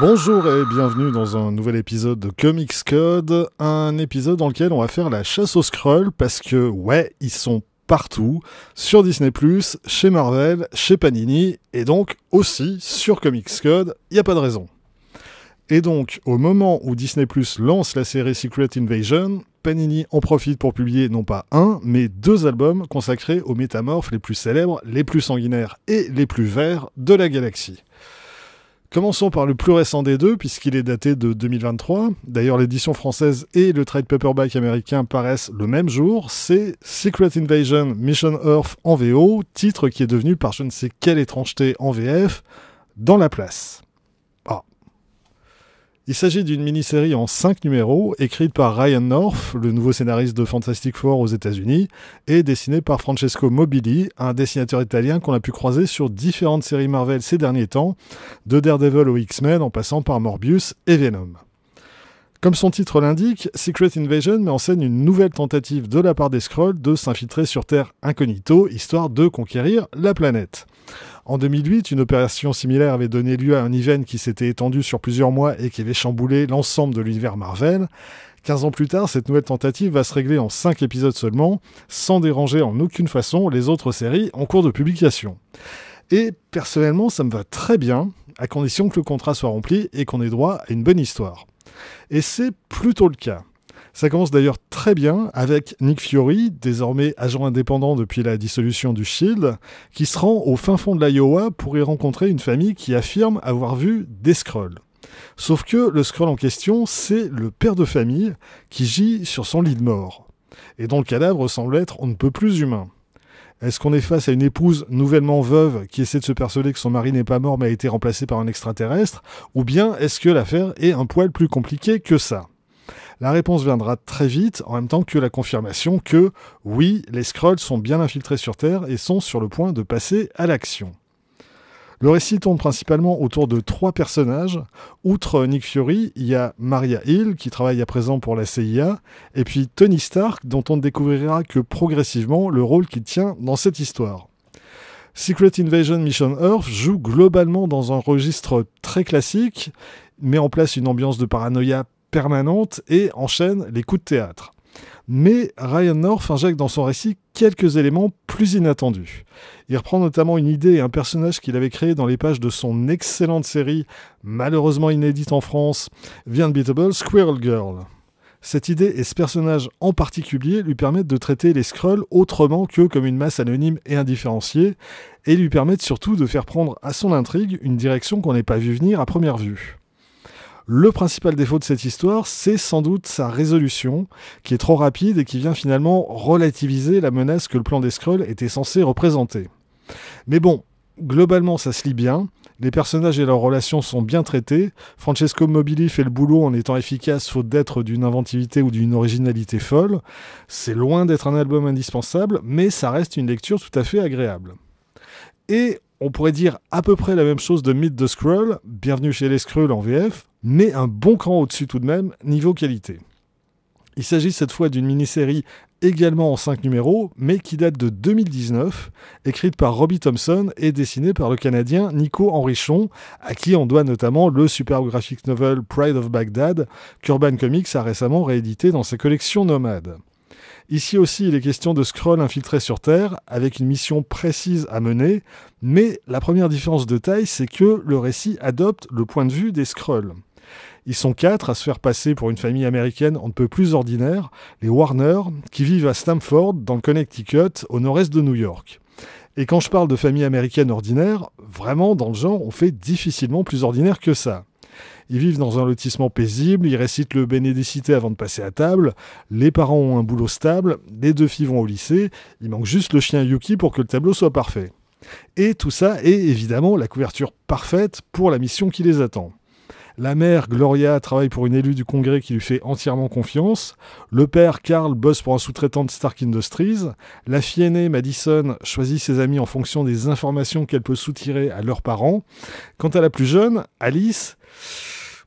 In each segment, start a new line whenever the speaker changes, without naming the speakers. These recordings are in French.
Bonjour et bienvenue dans un nouvel épisode de Comics Code, un épisode dans lequel on va faire la chasse aux scrolls parce que ouais, ils sont partout, sur Disney+, chez Marvel, chez Panini et donc aussi sur Comics Code, il n'y a pas de raison. Et donc, au moment où Disney lance la série Secret Invasion, Panini en profite pour publier non pas un, mais deux albums consacrés aux métamorphes les plus célèbres, les plus sanguinaires et les plus verts de la galaxie. Commençons par le plus récent des deux, puisqu'il est daté de 2023. D'ailleurs, l'édition française et le trade paperback américain paraissent le même jour. C'est Secret Invasion Mission Earth en VO, titre qui est devenu par je ne sais quelle étrangeté en VF, dans la place. Il s'agit d'une mini-série en 5 numéros, écrite par Ryan North, le nouveau scénariste de Fantastic Four aux États-Unis, et dessinée par Francesco Mobili, un dessinateur italien qu'on a pu croiser sur différentes séries Marvel ces derniers temps, de Daredevil aux X-Men en passant par Morbius et Venom. Comme son titre l'indique, Secret Invasion met en scène une nouvelle tentative de la part des Skrulls de s'infiltrer sur Terre incognito, histoire de conquérir la planète. En 2008, une opération similaire avait donné lieu à un event qui s'était étendu sur plusieurs mois et qui avait chamboulé l'ensemble de l'univers Marvel. 15 ans plus tard, cette nouvelle tentative va se régler en 5 épisodes seulement, sans déranger en aucune façon les autres séries en cours de publication. Et personnellement, ça me va très bien, à condition que le contrat soit rempli et qu'on ait droit à une bonne histoire. Et c'est plutôt le cas. Ça commence d'ailleurs très bien avec Nick Fury, désormais agent indépendant depuis la dissolution du Shield, qui se rend au fin fond de l'Iowa pour y rencontrer une famille qui affirme avoir vu des scrolls. Sauf que le scroll en question, c'est le père de famille qui gît sur son lit de mort, et dont le cadavre semble être on ne peut plus humain. Est-ce qu'on est face à une épouse nouvellement veuve qui essaie de se persuader que son mari n'est pas mort mais a été remplacé par un extraterrestre Ou bien est-ce que l'affaire est un poil plus compliquée que ça la réponse viendra très vite, en même temps que la confirmation que, oui, les Skrulls sont bien infiltrés sur Terre et sont sur le point de passer à l'action. Le récit tourne principalement autour de trois personnages. Outre Nick Fury, il y a Maria Hill, qui travaille à présent pour la CIA, et puis Tony Stark, dont on ne découvrira que progressivement le rôle qu'il tient dans cette histoire. Secret Invasion Mission Earth joue globalement dans un registre très classique, met en place une ambiance de paranoïa permanente et enchaîne les coups de théâtre. Mais Ryan North injecte dans son récit quelques éléments plus inattendus. Il reprend notamment une idée et un personnage qu'il avait créé dans les pages de son excellente série, malheureusement inédite en France, The Unbeatable Squirrel Girl. Cette idée et ce personnage en particulier lui permettent de traiter les Skrulls autrement que comme une masse anonyme et indifférenciée, et lui permettent surtout de faire prendre à son intrigue une direction qu'on n'ait pas vu venir à première vue. Le principal défaut de cette histoire, c'est sans doute sa résolution, qui est trop rapide et qui vient finalement relativiser la menace que le plan des était censé représenter. Mais bon, globalement ça se lit bien, les personnages et leurs relations sont bien traités, Francesco Mobili fait le boulot en étant efficace faute d'être d'une inventivité ou d'une originalité folle, c'est loin d'être un album indispensable, mais ça reste une lecture tout à fait agréable. Et on pourrait dire à peu près la même chose de Myth the Skrull, bienvenue chez les Skrulls en VF, mais un bon cran au-dessus tout de même, niveau qualité. Il s'agit cette fois d'une mini-série également en 5 numéros, mais qui date de 2019, écrite par Robbie Thompson et dessinée par le Canadien Nico Henrichon, à qui on doit notamment le super graphic novel Pride of Baghdad, qu'Urban Comics a récemment réédité dans sa collection Nomade. Ici aussi, il est question de scrolls infiltrés sur Terre, avec une mission précise à mener, mais la première différence de taille, c'est que le récit adopte le point de vue des scrolls. Ils sont quatre à se faire passer pour une famille américaine on ne peut plus ordinaire, les Warner, qui vivent à Stamford, dans le Connecticut, au nord-est de New York. Et quand je parle de famille américaine ordinaire, vraiment, dans le genre, on fait difficilement plus ordinaire que ça. Ils vivent dans un lotissement paisible, ils récitent le bénédicité avant de passer à table, les parents ont un boulot stable, les deux filles vont au lycée, il manque juste le chien Yuki pour que le tableau soit parfait. Et tout ça est évidemment la couverture parfaite pour la mission qui les attend. La mère, Gloria, travaille pour une élue du Congrès qui lui fait entièrement confiance. Le père, Carl, bosse pour un sous-traitant de Stark Industries. La fille aînée, Madison, choisit ses amis en fonction des informations qu'elle peut soutirer à leurs parents. Quant à la plus jeune, Alice,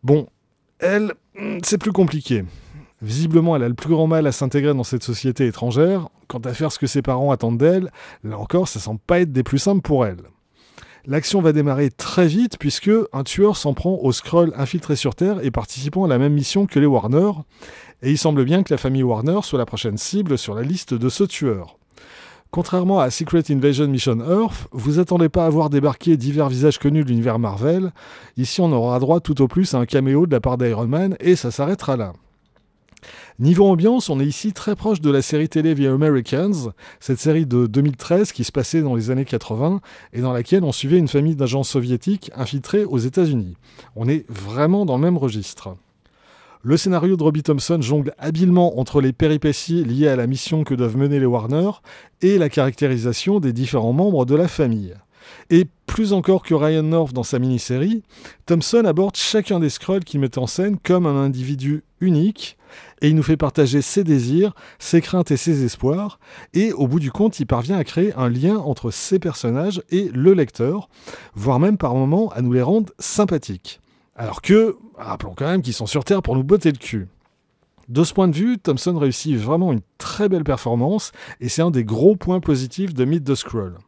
Bon, elle, hmm, c'est plus compliqué. Visiblement, elle a le plus grand mal à s'intégrer dans cette société étrangère. Quant à faire ce que ses parents attendent d'elle, là encore, ça semble pas être des plus simples pour elle. L'action va démarrer très vite puisque un tueur s'en prend au scroll infiltré sur Terre et participant à la même mission que les Warner, et il semble bien que la famille Warner soit la prochaine cible sur la liste de ce tueur. Contrairement à Secret Invasion Mission Earth, vous attendez pas à voir débarquer divers visages connus de l'univers Marvel. Ici, on aura droit tout au plus à un caméo de la part d'Iron Man et ça s'arrêtera là. Niveau ambiance, on est ici très proche de la série télé The Americans, cette série de 2013 qui se passait dans les années 80 et dans laquelle on suivait une famille d'agents soviétiques infiltrés aux États-Unis. On est vraiment dans le même registre. Le scénario de Robbie Thompson jongle habilement entre les péripéties liées à la mission que doivent mener les Warner et la caractérisation des différents membres de la famille. Et plus encore que Ryan North dans sa mini-série, Thompson aborde chacun des Skrulls qu'il met en scène comme un individu unique, et il nous fait partager ses désirs, ses craintes et ses espoirs, et au bout du compte, il parvient à créer un lien entre ses personnages et le lecteur, voire même par moments à nous les rendre sympathiques. Alors que, rappelons quand même qu'ils sont sur Terre pour nous botter le cul. De ce point de vue, Thompson réussit vraiment une très belle performance et c'est un des gros points positifs de Myth the Scroll.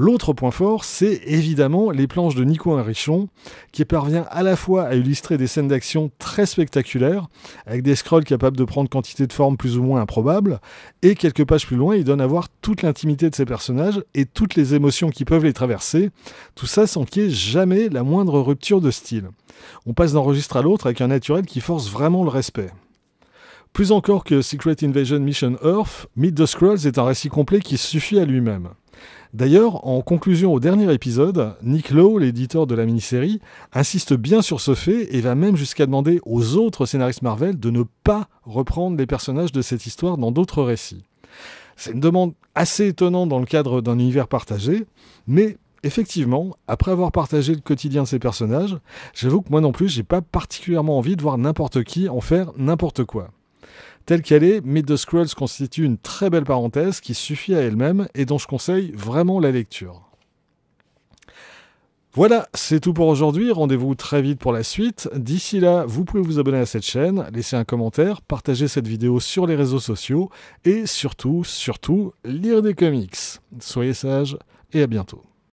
L'autre point fort, c'est évidemment les planches de Nico Henrichon, qui parvient à la fois à illustrer des scènes d'action très spectaculaires, avec des scrolls capables de prendre quantité de formes plus ou moins improbables, et quelques pages plus loin, il donne à voir toute l'intimité de ses personnages et toutes les émotions qui peuvent les traverser, tout ça sans qu'il y ait jamais la moindre rupture de style. On passe d'un registre à l'autre avec un naturel qui force vraiment le respect. Plus encore que Secret Invasion Mission Earth, Meet the Scrolls est un récit complet qui suffit à lui-même. D'ailleurs, en conclusion au dernier épisode, Nick Lowe, l'éditeur de la mini-série, insiste bien sur ce fait et va même jusqu'à demander aux autres scénaristes Marvel de ne pas reprendre les personnages de cette histoire dans d'autres récits. C'est une demande assez étonnante dans le cadre d'un univers partagé, mais effectivement, après avoir partagé le quotidien de ces personnages, j'avoue que moi non plus, j'ai pas particulièrement envie de voir n'importe qui en faire n'importe quoi. Telle qu'elle est, Meet the Scrolls constitue une très belle parenthèse qui suffit à elle-même et dont je conseille vraiment la lecture. Voilà, c'est tout pour aujourd'hui. Rendez-vous très vite pour la suite. D'ici là, vous pouvez vous abonner à cette chaîne, laisser un commentaire, partager cette vidéo sur les réseaux sociaux et surtout, surtout, lire des comics. Soyez sages et à bientôt.